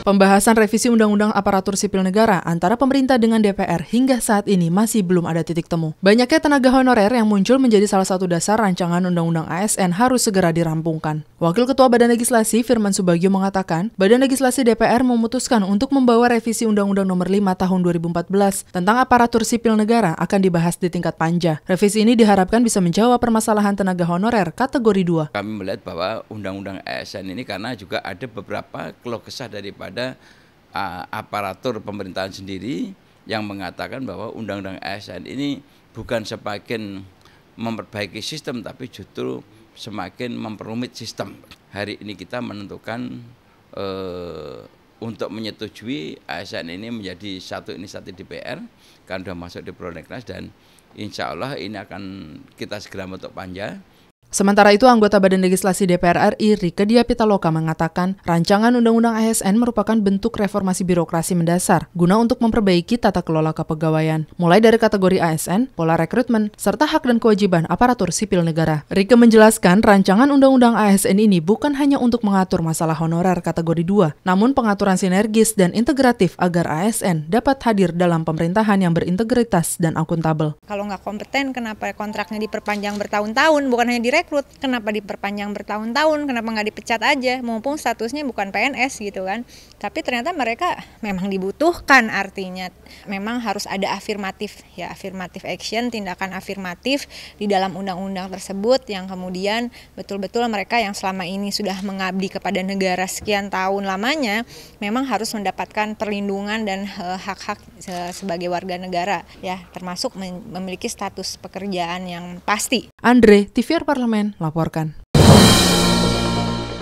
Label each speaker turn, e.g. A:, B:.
A: Pembahasan revisi Undang-Undang Aparatur Sipil Negara antara pemerintah dengan DPR hingga saat ini masih belum ada titik temu. Banyaknya tenaga honorer yang muncul menjadi salah satu dasar rancangan Undang-Undang ASN harus segera dirampungkan. Wakil Ketua Badan Legislasi Firman Subagio mengatakan, Badan Legislasi DPR memutuskan untuk membawa revisi Undang-Undang Nomor 5 Tahun 2014 tentang Aparatur Sipil Negara akan dibahas di tingkat panja. Revisi ini diharapkan bisa menjawab permasalahan tenaga honorer kategori
B: 2. Kami melihat bahwa Undang-Undang ASN ini karena juga ada beberapa kelok kesah daripada kepada uh, aparatur pemerintahan sendiri yang mengatakan bahwa undang-undang ASN ini bukan semakin memperbaiki sistem tapi justru semakin memperumit sistem. Hari ini kita menentukan uh, untuk menyetujui ASN ini menjadi satu inisiatif DPR karena sudah masuk di prolegnas dan insya Allah ini akan kita segera bentuk panja
A: Sementara itu, anggota Badan Legislasi DPR RI Rike Diapitaloka, mengatakan, rancangan Undang-Undang ASN merupakan bentuk reformasi birokrasi mendasar guna untuk memperbaiki tata kelola kepegawaian, mulai dari kategori ASN, pola rekrutmen, serta hak dan kewajiban aparatur sipil negara. Rike menjelaskan, rancangan Undang-Undang ASN ini bukan hanya untuk mengatur masalah honorer kategori 2, namun pengaturan sinergis dan integratif agar ASN dapat hadir dalam pemerintahan yang berintegritas dan akuntabel.
C: Kalau nggak kompeten, kenapa kontraknya diperpanjang bertahun-tahun, bukan hanya direk direkrut kenapa diperpanjang bertahun-tahun kenapa nggak dipecat aja mumpung statusnya bukan PNS gitu kan tapi ternyata mereka memang dibutuhkan artinya memang harus ada afirmatif ya afirmatif action tindakan afirmatif di dalam undang-undang tersebut yang kemudian betul-betul mereka yang selama ini sudah mengabdi kepada negara sekian tahun lamanya memang harus mendapatkan perlindungan dan eh, hak-hak eh, sebagai warga negara ya termasuk memiliki status pekerjaan yang pasti
A: Andre TVR Parlemen Parlemen laporkan.